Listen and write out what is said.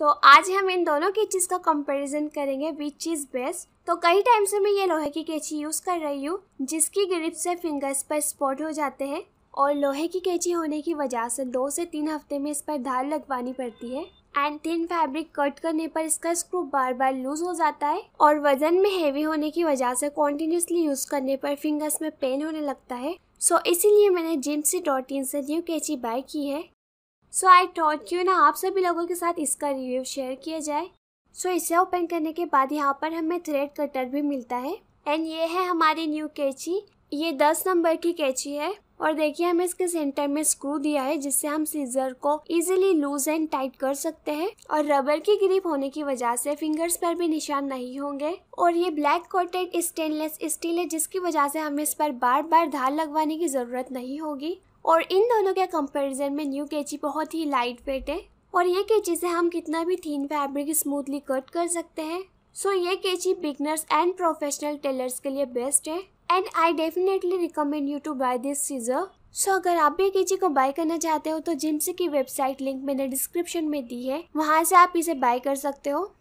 तो आज हम इन दोनों की चीज़ का कंपैरिजन करेंगे विच इज़ बेस्ट तो कई टाइम से मैं ये लोहे की कैंची यूज़ कर रही हूँ जिसकी ग्रिप से फिंगर्स पर स्पॉट हो जाते हैं और लोहे की कैंची होने की वजह से दो से तीन हफ्ते में इस पर धार लगवानी पड़ती है एंड थिन फैब्रिक कट करने पर इसका स्क्रू बार बार लूज हो जाता है और वजन में हेवी होने की वजह से कॉन्टिन्यूसली यूज़ करने पर फिंगर्स में पेन होने लगता है सो so, इसीलिए मैंने जिम्सी डॉट इन से न्यू कैची बाय की है सो आई टॉट क्यों ना आप सभी लोगों के साथ इसका रिव्यू शेयर किया जाए सो so, इसे ओपन करने के बाद यहाँ पर हमें थ्रेड कटर भी मिलता है एंड ये है हमारी न्यू कैची ये दस नंबर की कैची है और देखिए हमें इसके सेंटर में स्क्रू दिया है जिससे हम सीजर को इजीली लूज एंड टाइट कर सकते हैं और रबर की ग्रिप होने की वजह से फिंगर्स पर भी निशान नहीं होंगे और ये ब्लैक कोटेड स्टेनलेस स्टील है जिसकी वजह से हमें इस पर बार बार धार लगवाने की जरूरत नहीं होगी और इन दोनों के कंपैरिजन में न्यू कैची बहुत ही लाइट वेट है और ये कैची से हम कितना भी थीन फैब्रिक स्मूथली कट कर सकते हैं सो so, ये कैची बिगनर्स एंड प्रोफेशनल टेलर्स के लिए बेस्ट है and I definitely recommend you to buy this scissor so अगर आप भी कैची को बाय करना चाहते हो तो जिम्स की वेबसाइट लिंक मैंने डिस्क्रिप्शन में दी है वहाँ से आप इसे बाय कर सकते हो